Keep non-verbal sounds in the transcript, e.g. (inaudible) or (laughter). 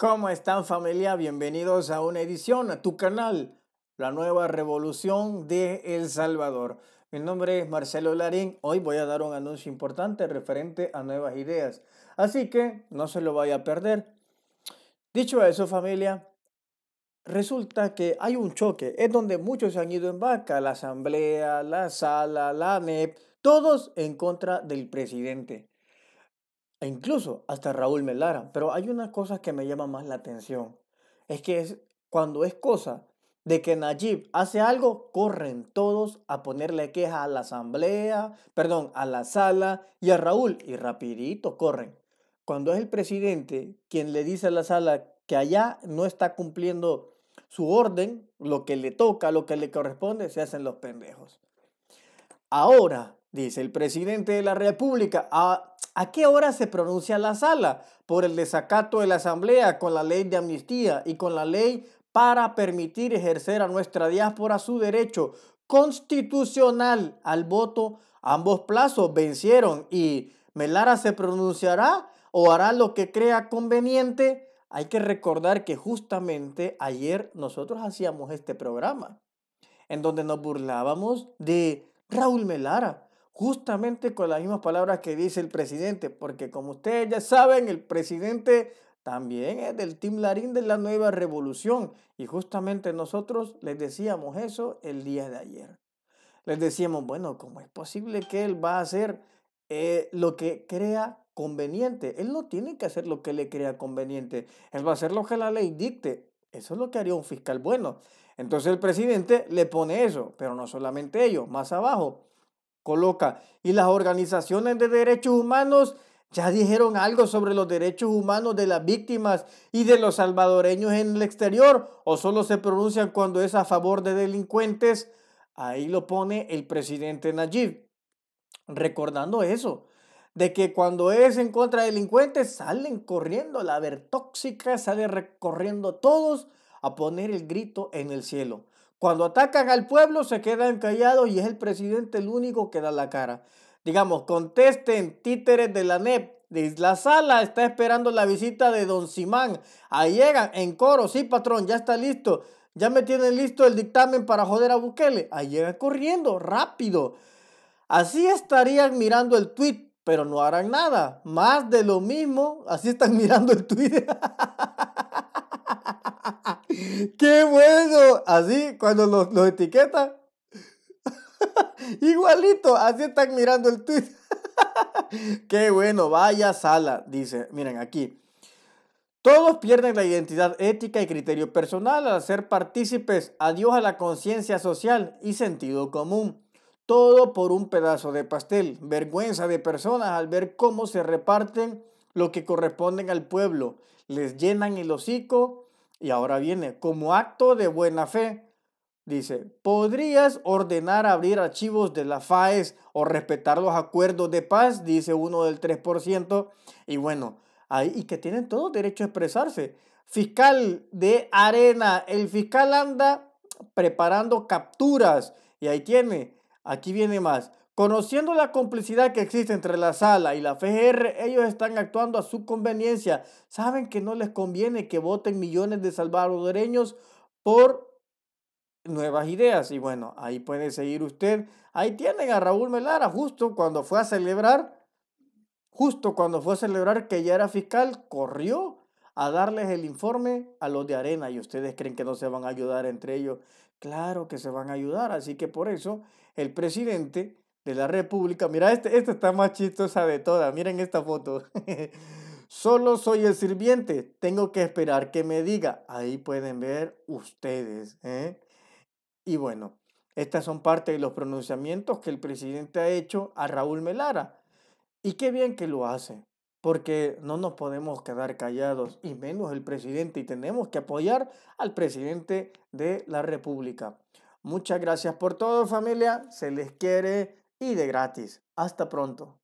¿Cómo están familia? Bienvenidos a una edición, a tu canal, la nueva revolución de El Salvador. Mi nombre es Marcelo Larín, hoy voy a dar un anuncio importante referente a nuevas ideas, así que no se lo vaya a perder. Dicho eso familia, resulta que hay un choque, es donde muchos se han ido en vaca, la asamblea, la sala, la ANEP, todos en contra del presidente. E incluso hasta Raúl Melara. Pero hay una cosa que me llama más la atención. Es que cuando es cosa de que Najib hace algo, corren todos a ponerle queja a la asamblea, perdón, a la sala y a Raúl y rapidito corren. Cuando es el presidente quien le dice a la sala que allá no está cumpliendo su orden, lo que le toca, lo que le corresponde, se hacen los pendejos. Ahora, dice el presidente de la República, a ah, ¿A qué hora se pronuncia la sala? Por el desacato de la Asamblea con la ley de amnistía y con la ley para permitir ejercer a nuestra diáspora su derecho constitucional al voto. Ambos plazos vencieron y Melara se pronunciará o hará lo que crea conveniente. Hay que recordar que justamente ayer nosotros hacíamos este programa en donde nos burlábamos de Raúl Melara justamente con las mismas palabras que dice el presidente, porque como ustedes ya saben, el presidente también es del Team Larín de la Nueva Revolución y justamente nosotros les decíamos eso el día de ayer. Les decíamos, bueno, ¿cómo es posible que él va a hacer eh, lo que crea conveniente? Él no tiene que hacer lo que le crea conveniente, él va a hacer lo que la ley dicte. Eso es lo que haría un fiscal bueno. Entonces el presidente le pone eso, pero no solamente ello, más abajo coloca. Y las organizaciones de derechos humanos ya dijeron algo sobre los derechos humanos de las víctimas y de los salvadoreños en el exterior o solo se pronuncian cuando es a favor de delincuentes. Ahí lo pone el presidente Nayib, recordando eso, de que cuando es en contra de delincuentes salen corriendo, la ver tóxica, sale recorriendo todos a poner el grito en el cielo. Cuando atacan al pueblo se quedan callados y es el presidente el único que da la cara. Digamos, contesten títeres de la NEP. Isla sala está esperando la visita de don Simán. Ahí llegan en coro. Sí, patrón, ya está listo. Ya me tienen listo el dictamen para joder a Bukele. Ahí llegan corriendo, rápido. Así estarían mirando el tweet, pero no harán nada. Más de lo mismo, así están (laughs) mirando el tweet. (laughs) (laughs) ¡Qué bueno! Así, cuando los, etiqueta. (laughs) igualito, así están mirando el tweet. (laughs) ¡Qué bueno! Vaya sala, dice. Miren, aquí. Todos pierden la identidad ética y criterio personal al ser partícipes. Adiós a la conciencia social y sentido común. Todo por un pedazo de pastel. Vergüenza de personas al ver cómo se reparten lo que corresponden al pueblo. Les llenan el hocico y ahora viene, como acto de buena fe, dice, ¿podrías ordenar abrir archivos de la FAES o respetar los acuerdos de paz? Dice uno del 3%. Y bueno, ahí, y que tienen todo derecho a expresarse. Fiscal de arena, el fiscal anda preparando capturas. Y ahí tiene, aquí viene más. Conociendo la complicidad que existe entre la sala y la FGR, ellos están actuando a su conveniencia. Saben que no les conviene que voten millones de salvadoreños por nuevas ideas. Y bueno, ahí puede seguir usted. Ahí tienen a Raúl Melara, justo cuando fue a celebrar, justo cuando fue a celebrar que ya era fiscal, corrió a darles el informe a los de arena y ustedes creen que no se van a ayudar entre ellos. Claro que se van a ayudar, así que por eso el presidente de la República. Mira, este, esta está más chistosa de todas. Miren esta foto. (laughs) Solo soy el sirviente. Tengo que esperar que me diga. Ahí pueden ver ustedes. ¿eh? Y bueno, estas son parte de los pronunciamientos que el presidente ha hecho a Raúl Melara. Y qué bien que lo hace, porque no nos podemos quedar callados, y menos el presidente, y tenemos que apoyar al presidente de la República. Muchas gracias por todo, familia. Se les quiere y de gratis. Hasta pronto.